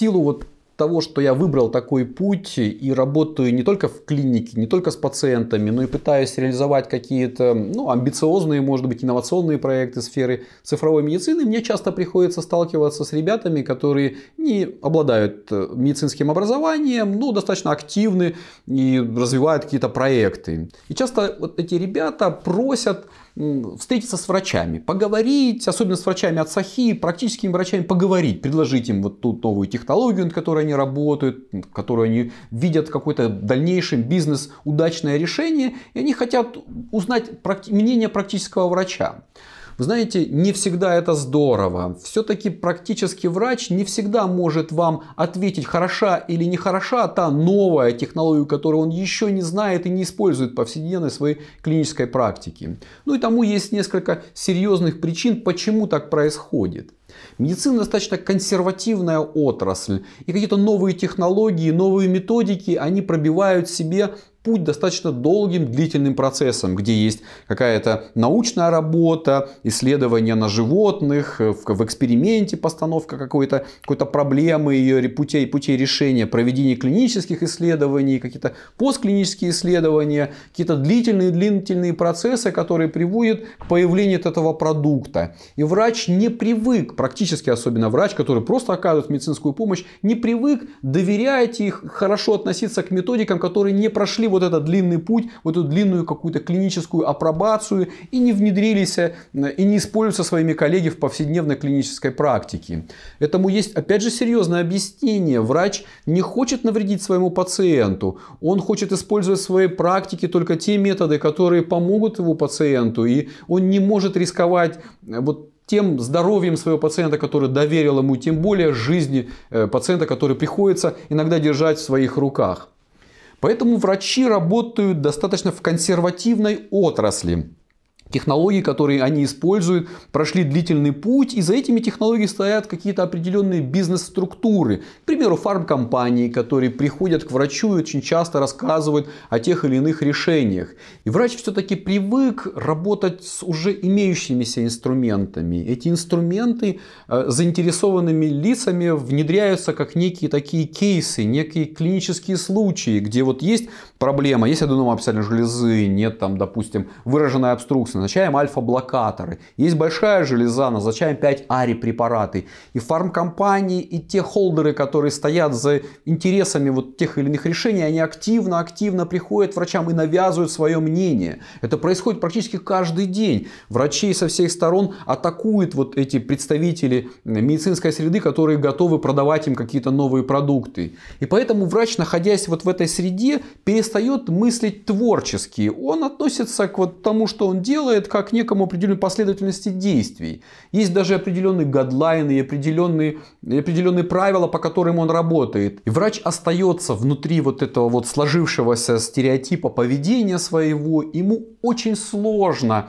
силу вот того, что я выбрал такой путь и работаю не только в клинике, не только с пациентами, но и пытаюсь реализовать какие-то ну, амбициозные, может быть, инновационные проекты сферы цифровой медицины, мне часто приходится сталкиваться с ребятами, которые не обладают э, медицинским образованием, но достаточно активны и развивают какие-то проекты. И часто вот эти ребята просят встретиться с врачами, поговорить, особенно с врачами от САХИ, практическими врачами поговорить, предложить им вот ту новую технологию, над которой они они работают, которые они видят какой-то дальнейшем бизнес, удачное решение, и они хотят узнать мнение практического врача. Вы знаете, не всегда это здорово. Все-таки практически врач не всегда может вам ответить, хороша или не хороша та новая технология, которую он еще не знает и не использует в повседневной своей клинической практике. Ну и тому есть несколько серьезных причин, почему так происходит. Медицина достаточно консервативная отрасль, и какие-то новые технологии, новые методики, они пробивают себе путь достаточно долгим, длительным процессом, где есть какая-то научная работа, исследования на животных, э, в, в эксперименте постановка какой-то какой проблемы, ее путей, путей решения, проведение клинических исследований, какие-то постклинические исследования, какие-то длительные, длительные процессы, которые приводят к появлению этого продукта. И врач не привык, практически особенно врач, который просто оказывает медицинскую помощь, не привык доверять и хорошо относиться к методикам, которые не прошли вот этот длинный путь, вот эту длинную какую-то клиническую апробацию и не внедрились э, и не используются своими коллеги в повседневной клинической практике. Этому есть, опять же, серьезное объяснение. Врач не хочет навредить своему пациенту. Он хочет использовать в своей практике только те методы, которые помогут его пациенту. И он не может рисковать э, вот тем здоровьем своего пациента, который доверил ему, тем более жизни э, пациента, который приходится иногда держать в своих руках. Поэтому врачи работают достаточно в консервативной отрасли. Технологии, которые они используют, прошли длительный путь, и за этими технологиями стоят какие-то определенные бизнес-структуры. К примеру, фармкомпании, которые приходят к врачу и очень часто рассказывают о тех или иных решениях. И врач все-таки привык работать с уже имеющимися инструментами. Эти инструменты э, заинтересованными лицами внедряются как некие такие кейсы, некие клинические случаи, где вот есть проблема, есть аденома описательной железы, нет там, допустим, выраженная обструкция, назначаем альфа-блокаторы. Есть большая железа, назначаем 5 ари-препараты. И фармкомпании, и те холдеры, которые стоят за интересами вот тех или иных решений, они активно-активно приходят врачам и навязывают свое мнение. Это происходит практически каждый день. Врачей со всех сторон атакуют вот эти представители медицинской среды, которые готовы продавать им какие-то новые продукты. И поэтому врач, находясь вот в этой среде, перестает мыслить творчески. Он относится к вот тому, что он делает, делает как некому определенной последовательности действий. Есть даже определенные гадлайны и определенные, определенные правила, по которым он работает. И врач остается внутри вот этого вот сложившегося стереотипа поведения своего. Ему очень сложно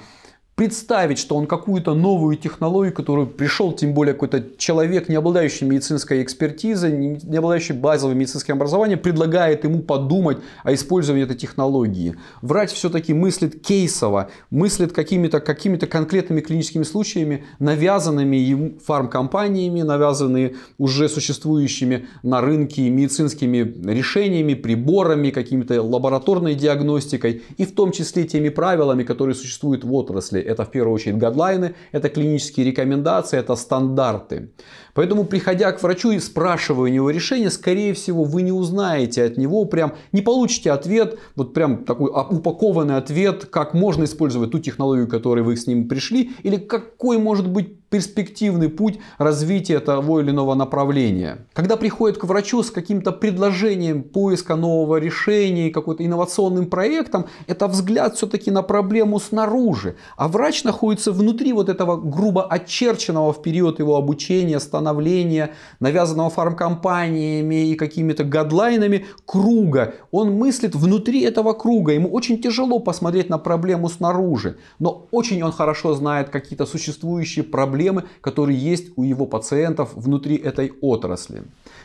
представить, что он какую-то новую технологию, которую пришел, тем более какой-то человек, не обладающий медицинской экспертизой, не обладающий базовым медицинским образованием, предлагает ему подумать о использовании этой технологии. Врач все-таки мыслит кейсово, мыслит какими-то какими конкретными клиническими случаями, навязанными ему фармкомпаниями, навязанные уже существующими на рынке медицинскими решениями, приборами, какими-то лабораторной диагностикой и в том числе теми правилами, которые существуют в отрасли. Это в первую очередь гадлайны, это клинические рекомендации, это стандарты. Поэтому, приходя к врачу и спрашивая у него решение, скорее всего, вы не узнаете от него, прям не получите ответ, вот прям такой а, упакованный ответ, как можно использовать ту технологию, которой вы с ним пришли, или какой может быть перспективный путь развития того или иного направления. Когда приходит к врачу с каким-то предложением поиска нового решения, какой-то инновационным проектом, это взгляд все-таки на проблему снаружи. А врач находится внутри вот этого грубо очерченного в период его обучения, становления, навязанного фармкомпаниями и какими-то гадлайнами круга. Он мыслит внутри этого круга. Ему очень тяжело посмотреть на проблему снаружи, но очень он хорошо знает какие-то существующие проблемы, которые есть у его пациентов внутри этой отрасли.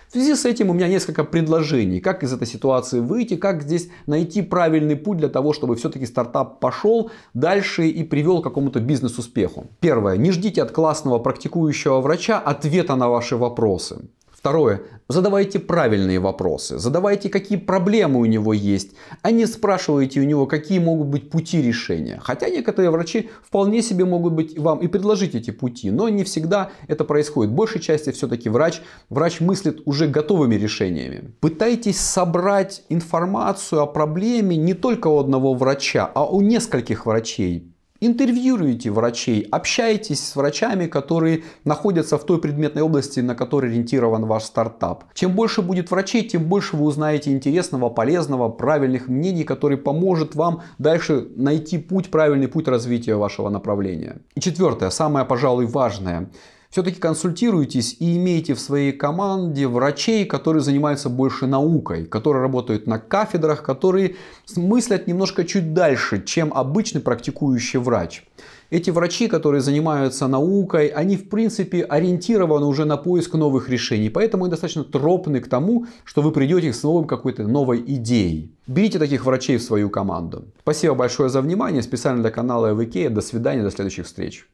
В связи с этим у меня несколько предложений, как из этой ситуации выйти, как здесь найти правильный путь для того, чтобы все-таки стартап пошел дальше и привел привел к какому-то бизнес-успеху. Первое. Не ждите от классного практикующего врача ответа на ваши вопросы. Второе. Задавайте правильные вопросы. Задавайте, какие проблемы у него есть, а не спрашивайте у него, какие могут быть пути решения. Хотя некоторые врачи вполне себе могут быть вам и предложить эти пути, но не всегда это происходит. В большей части все-таки врач, врач мыслит уже готовыми решениями. Пытайтесь собрать информацию о проблеме не только у одного врача, а у нескольких врачей Интервьюируйте врачей, общайтесь с врачами, которые находятся в той предметной области, на которой ориентирован ваш стартап. Чем больше будет врачей, тем больше вы узнаете интересного, полезного, правильных мнений, которые поможет вам дальше найти путь, правильный путь развития вашего направления. И четвертое, самое, пожалуй, важное – все-таки консультируйтесь и имейте в своей команде врачей, которые занимаются больше наукой, которые работают на кафедрах, которые мыслят немножко чуть дальше, чем обычный практикующий врач. Эти врачи, которые занимаются наукой, они в принципе ориентированы уже на поиск новых решений, поэтому они достаточно тропны к тому, что вы придете с новым какой-то новой идеей. Берите таких врачей в свою команду. Спасибо большое за внимание. Специально для канала ЭВК. До свидания, до следующих встреч.